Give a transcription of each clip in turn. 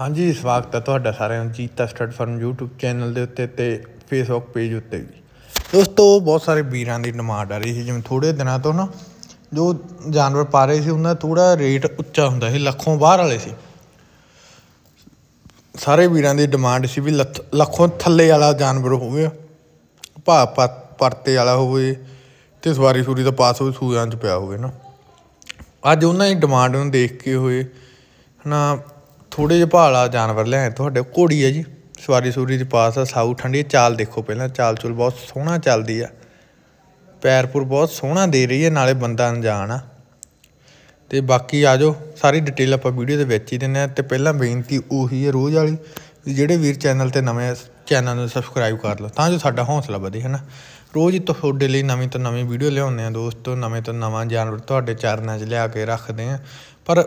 ਹਾਂਜੀ ਸਵਾਗਤ ਹੈ ਤੁਹਾਡਾ ਸਾਰਿਆਂ ਨੂੰ Cheeta stud farm YouTube channel ਦੇ ਉੱਤੇ ਤੇ Facebook ਪੇਜ ਉੱਤੇ ਵੀ ਦੋਸਤੋ ਬਹੁਤ ਸਾਰੇ ਵੀਰਾਂ ਦੀ ਡਿਮਾਂਡ ਆ ਰਹੀ ਸੀ ਜਿਵੇਂ ਥੋੜੇ ਦਿਨਾਂ ਤੋਂ ਨਾ ਜੋ ਜਾਨਵਰ ਪਾ ਰਹੇ ਸੀ ਉਹਨਾਂ ਦਾ ਥੋੜਾ ਰੇਟ ਉੱਚਾ ਹੁੰਦਾ ਸੀ ਲੱਖੋਂ ਬਾਹਰ ਵਾਲੇ ਸੀ ਸਾਰੇ ਵੀਰਾਂ ਦੀ ਡਿਮਾਂਡ ਸੀ ਵੀ ਲੱਖੋਂ ਥੱਲੇ ਵਾਲਾ ਜਾਨਵਰ ਹੋਵੇ ਭਾ ਪਰਤੇ ਵਾਲਾ ਹੋਵੇ ਤੇ ਸਵਾਰੀ ਸੂਰੀ ਦਾ ਪਾਸ ਹੋਵੇ ਸੂਆਂ 'ਚ ਪਿਆ ਹੋਵੇ ਨਾ ਅੱਜ ਉਹਨਾਂ ਦੀ ਡਿਮਾਂਡ ਨੂੰ ਦੇਖ ਕੇ ਹੋਏ ਹਨਾ ਥੋੜੇ ਜਿਹਾ ਭਾਲਾ ਜਾਨਵਰ ਲਿਆਏ ਤੁਹਾਡੇ ਘੋੜੀ ਹੈ ਜੀ ਸਵਾਰੀ ਸੂਰੀ ਦੇ ਪਾਸ ਆ ਸਾਊ ਠੰਡੀ ਚਾਲ ਦੇਖੋ ਪਹਿਲਾਂ ਚਾਲ ਚੁਲ ਬਹੁਤ ਸੋਹਣਾ ਚੱਲਦੀ ਆ ਪੈਰਪੁਰ ਬਹੁਤ ਸੋਹਣਾ ਦੇ ਰਹੀ ਹੈ ਨਾਲੇ ਬੰਦਾ ਅਣਜਾਣ ਆ ਤੇ ਬਾਕੀ ਆ ਜੋ ਸਾਰੀ ਡਿਟੇਲ ਆਪਾਂ ਵੀਡੀਓ ਦੇ ਵਿੱਚ ਹੀ ਦਿੰਨੇ ਆ ਤੇ ਪਹਿਲਾਂ ਬੇਨਤੀ ਉਹੀ ਹੈ ਰੋਜ਼ ਵਾਲੀ ਜਿਹੜੇ ਵੀਰ ਚੈਨਲ ਤੇ ਨਵੇਂ ਚੈਨਲ ਨੂੰ ਸਬਸਕ੍ਰਾਈਬ ਕਰ ਲਓ ਤਾਂ ਜੋ ਸਾਡਾ ਹੌਸਲਾ ਵਧੇ ਹਨਾ ਰੋਜ਼ ਹੀ ਤੁਹਾਡੇ ਲਈ ਨਵੀਂ ਤੋਂ ਨਵੀਂ ਵੀਡੀਓ ਲਿਆਉਂਦੇ ਆ ਦੋਸਤੋ ਨਵੇਂ ਤੋਂ ਨਵਾਂ ਜਾਨਵਰ ਤੁਹਾਡੇ ਚਰਨਾਂ 'ਚ ਲਿਆ ਕੇ ਰੱਖਦੇ ਆ ਪਰ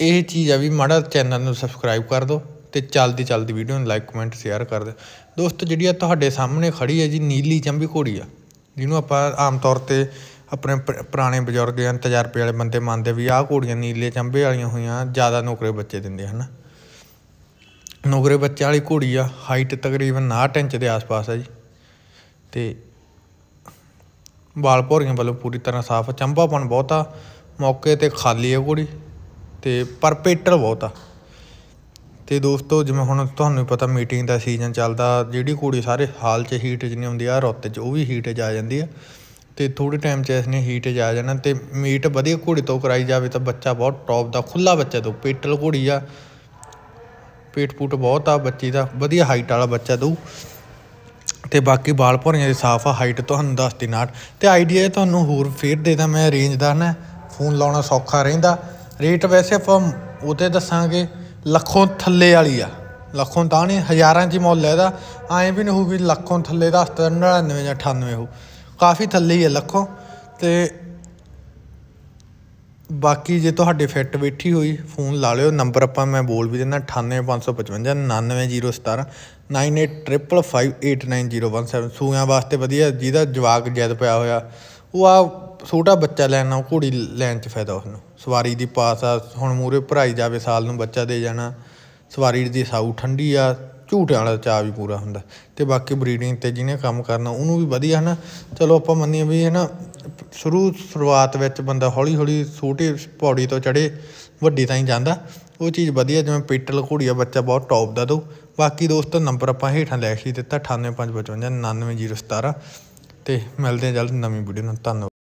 ਇਹ ਚੀਜ਼ ਆ ਵੀ ਮਾੜਾ ਚੈਨਲ ਨੂੰ ਸਬਸਕ੍ਰਾਈਬ ਕਰ ਦਿਓ ਤੇ ਚੱਲਦੀ ਚੱਲਦੀ ਵੀਡੀਓ ਨੂੰ ਲਾਈਕ ਕਮੈਂਟ ਸ਼ੇਅਰ ਕਰ ਦਿਓ ਦੋਸਤੋ ਜਿਹੜੀ ਆ ਤੁਹਾਡੇ ਸਾਹਮਣੇ ਖੜੀ ਹੈ ਜੀ ਨੀਲੀ ਚੰਬੀ ਘੋੜੀ ਆ ਜਿਹਨੂੰ ਆਪਾਂ ਆਮ ਤੌਰ ਤੇ ਆਪਣੇ ਪੁਰਾਣੇ ਬਜ਼ੁਰਗ ਜਾਂ ਤਜਰਬੇ ਵਾਲੇ ਬੰਦੇ ਮੰਨਦੇ ਵੀ ਆਹ ਘੋੜੀਆਂ ਨੀਲੇ ਚੰਬੇ ਵਾਲੀਆਂ ਹੋਈਆਂ ਜ਼ਿਆਦਾ ਨੌਕਰੇ ਬੱਚੇ ਦਿੰਦੇ ਹਨ ਨੌਕਰੇ ਬੱਚੇ ਵਾਲੀ ਘੋੜੀ ਆ ਹਾਈਟ ਤਕਰੀਬਨ 9 ਇੰਚ ਦੇ ਆਸ-ਪਾਸ ਆ ਜੀ ਤੇ ਵਾਲ ਭੋਰੀਆਂ ਵੱਲੋਂ ਪੂਰੀ ਤਰ੍ਹਾਂ ਸਾਫ਼ ਚੰਬਾਪਨ ਬਹੁਤਾ ਮੌਕੇ ਤੇ ਖਾਲੀ ਹੈ ਘੋੜੀ ਤੇ ਪਰ ਪੇਟਰ ਬਹੁਤ ਆ ਤੇ ਦੋਸਤੋ ਜਿਵੇਂ ਹੁਣ ਤੁਹਾਨੂੰ ਪਤਾ ਮੀਟਿੰਗ ਦਾ ਸੀਜ਼ਨ ਚੱਲਦਾ ਜਿਹੜੀ ਕੁੜੀ ਸਾਰੇ ਹਾਲ 'ਚ ਹੀਟ ਜਿੰਨੀ ਨਹੀਂ ਹੁੰਦੀ ਆ ਰੁੱਤ 'ਚ ਉਹ ਵੀ ਹੀਟ ਜਾ ਆ ਜਾਂਦੀ ਆ ਤੇ ਥੋੜੇ ਟਾਈਮ 'ਚ ਇਸਨੇ ਹੀਟ ਜਾ ਆ ਜਾਣਾ ਤੇ ਮੀਟ ਵਧੀਆ ਘੋੜੇ ਤੋਂ ਕਰਾਈ ਜਾਵੇ ਤਾਂ ਬੱਚਾ ਬਹੁਤ ਟੌਪ ਦਾ ਖੁੱਲਾ ਬੱਚਾ ਦੋ ਪੇਟਲ ਘੋੜੀ ਆ ਪੇਟ ਪੂਟ ਬਹੁਤ ਆ ਬੱਚੀ ਦਾ ਵਧੀਆ ਹਾਈਟ ਵਾਲਾ ਬੱਚਾ ਦੋ ਤੇ ਬਾਕੀ ਬਾਲ ਭੋਰੀਆਂ ਦੀ ਸਾਫ ਆ ਹਾਈਟ ਤੁਹਾਨੂੰ ਦੱਸ ਦਿਨਾਰ ਤੇ ਆਈਡੀਆ ਤੁਹਾਨੂੰ ਹੋਰ ਫੇਰ ਦੇ ਦਾਂ ਮੈਂ ਰੇਂਜ ਦਾ ਨਾ ਫੋਨ ਲਾਉਣਾ ਸੌਖਾ ਰਹਿੰਦਾ ਰੇਟ ਵੈਸੇ ਆਪਾਂ ਉਤੇ ਦੱਸਾਂਗੇ ਲੱਖੋਂ ਥੱਲੇ ਵਾਲੀ ਆ ਲੱਖੋਂ ਤਾਂ ਨਹੀਂ ਹਜ਼ਾਰਾਂ ਦੀ ਮੁੱਲ ਹੈ ਇਹਦਾ ਐ ਵੀ ਨਹੀਂ ਹੋਊਗੀ ਲੱਖੋਂ ਥੱਲੇ ਦਾ 99 ਜਾਂ 98 ਹੋ ਕਾਫੀ ਥੱਲੇ ਹੀ ਹੈ ਲੱਖੋਂ ਤੇ ਬਾਕੀ ਜੇ ਤੁਹਾਡੇ ਫਿੱਟ ਬੈਠੀ ਹੋਈ ਫੋਨ ਲਾ ਲਿਓ ਨੰਬਰ ਆਪਾਂ ਮੈਂ ਬੋਲ ਵੀ ਦਿੰਦਾ 9855599017 99017 ਸੂਆਂ ਵਾਸਤੇ ਵਧੀਆ ਜਿਹਦਾ ਜਵਾਕ ਜਦ ਪਿਆ ਹੋਇਆ ਉਹ ਆ ਛੋਟਾ ਬੱਚਾ ਲੈਣ ਨਾਲ ਘੋੜੀ ਲੈਣ 'ਚ ਫਾਇਦਾ ਉਹਨੂੰ ਸਵਾਰੀ ਦੀ ਪਾਸ ਆ ਹੁਣ ਮੂਰੇ ਭਰਾਈ ਜਾਵੇ ਸਾਲ ਨੂੰ ਬੱਚਾ ਦੇ ਜਾਣਾ ਸਵਾਰੀ ਦੀ ਸਾਉ ਠੰਡੀ ਆ ਝੂਟਿਆਂ ਵਾਲਾ ਚਾਹ ਵੀ ਪੂਰਾ ਹੁੰਦਾ ਤੇ ਬਾਕੀ ਬਰੀਡਿੰਗ ਤੇ ਜਿਹਨੇ ਕੰਮ ਕਰਨਾ ਉਹਨੂੰ ਵੀ ਵਧੀਆ ਹਨਾ ਚਲੋ ਆਪਾਂ ਮੰਨੀਏ ਵੀ ਹਨਾ ਸ਼ੁਰੂ ਸ਼ੁਰੂਆਤ ਵਿੱਚ ਬੰਦਾ ਹੌਲੀ ਹੌਲੀ ਛੋਟੇ ਪੌੜੀ ਤੋਂ ਚੜੇ ਵੱਡੀ ਤਾਈਂ ਜਾਂਦਾ ਉਹ ਚੀਜ਼ ਵਧੀਆ ਜਿਵੇਂ ਪੀਟਲ ਘੋੜੀਆ ਬੱਚਾ ਬਹੁਤ ਟੌਪ ਦਾ ਦੋ ਬਾਕੀ ਦੋਸਤ ਨੰਬਰ ਆਪਾਂ ਹੇਠਾਂ ਲੈ ਕੇ ਦਿੱਤਾ 98555 99017 ਤੇ ਮਿਲਦੇ ਹਾਂ ਜਲਦ ਨਵੀਂ ਵੀਡੀਓ ਨਾਲ ਧੰਨਵਾਦ